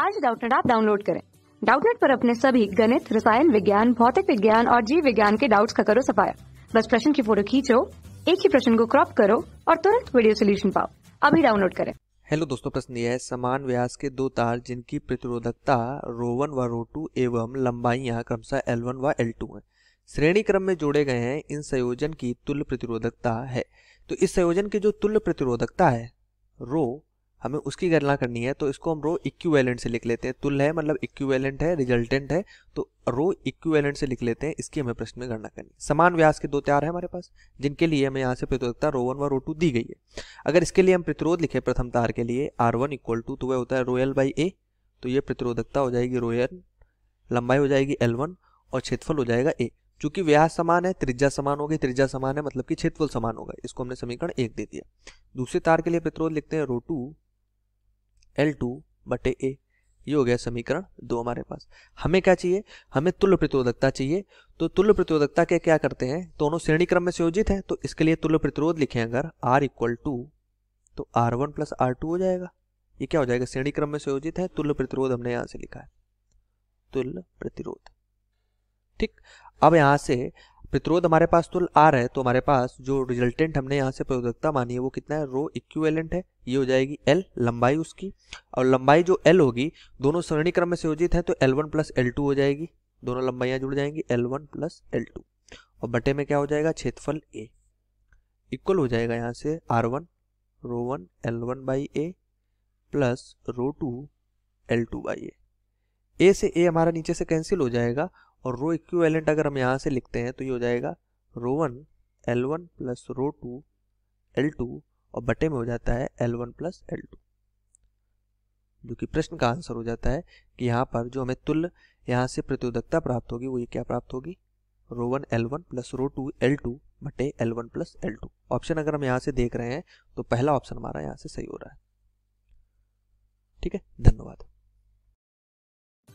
आज डाउटनेट आप डाउनलोड करें डाउटनेट पर अपने सभी गणित रसायन विज्ञान भौतिक विज्ञान और जीव विज्ञान के डाउट्स का करो सफाया बस प्रश्न की फोटो खींचो एक ही प्रश्न को क्रॉप करो और तुरंत वीडियो सोल्यूशन पाओ अभी डाउनलोड करें हेलो दोस्तों प्रश्न यह है समान व्यास के दो तार जिनकी प्रतिरोधकता रो वन व रो टू एवं लंबाइयां क्रमशः एल वन व एल टू है श्रेणी क्रम में जोड़े गए हैं इन संयोजन की तुल्य प्रतिरोधकता है तो इस संयोजन की जो तुल्य प्रतिरोधकता है रो हमें उसकी गणना करनी है तो इसको हम रो इक्वेलेंट से लिख लेते हैं तुल है मतलब इक्वेलेंट है रिजल्टेंट है तो रो इक्वेलेंट से लिख लेते हैं इसकी हमें प्रश्न में गणना करनी है समान व्यास के दो त्यार है हमारे पास जिनके लिए हमें यहाँ से प्रतिरोधता रो वन व रो टू दी गई है अगर इसके लिए हम प्रतिरोध लिखे प्रथम तार के लिए आर वन इक्वल टू तो वह होता है रो एल बाई ए तो ये प्रतिरोधकता हो जाएगी रो एल लंबाई हो जाएगी एल वन और क्षेत्रफल हो जाएगा ए चूंकि व्यास समान है त्रिज्या समान होगी त्रिज्या समान है मतलब कि क्षेत्रफल समान होगा इसको हमने समीकरण एक दे दिया दूसरे तार के लिए प्रतिरोध लिखते हैं रो टू एल टू बटे ए ये हो गया समीकरण दो हमारे पास हमें क्या चाहिए हमें तुल्य प्रतिरोधकता चाहिए तो तुल्य प्रतिरोधकता के क्या करते हैं दोनों श्रेणी क्रम में संयोजित है तो इसके लिए तुल्य प्रतिरोध लिखे अगर आर इक्वल टू तो R one plus R two हो जाएगा ये क्या हो जाएगा श्रेणी क्रम में संयोजित है तुल्य प्रतिरोध हमने यहां से लिखा है तुल्य प्रतिरोध ठीक अब यहां से प्रतिरोध हमारे पास तो आ रहा है तो हमारे पास जो रिजल्टेंट हमने यहाँ से प्रतिरोधकता मानी है वो कितना है रो इक्वेलेंट है ये हो जाएगी एल लंबाई उसकी और लंबाई जो एल होगी दोनों श्रेणी क्रम में संयोजित है तो L one plus L two हो जाएगी दोनों लंबाइयाँ जुड़ जाएंगी L one plus L two और बटे में क्या हो जाएगा क्षेत्रफल ए इक्वल हो जाएगा यहाँ से R one rho one L one by A plus rho two L two by A A से ए हमारा नीचे से कैंसिल हो जाएगा और रो इक्वेलेंट अगर हम यहाँ से लिखते हैं तो ये हो जाएगा rho one L one plus rho two L two और बटे में हो जाता है L one plus L two जो कि प्रश्न का आंसर हो जाता है कि यहाँ पर जो हमें तुल्य यहाँ से प्रतियोदकता प्राप्त होगी वो ये क्या प्राप्त होगी rho one L one plus rho two L two बटे L one plus L two option अगर हम यहाँ से देख रहे हैं तो पहला ऑप्शन हमारा यहाँ से सही हो रहा है ठीक है धन्यवाद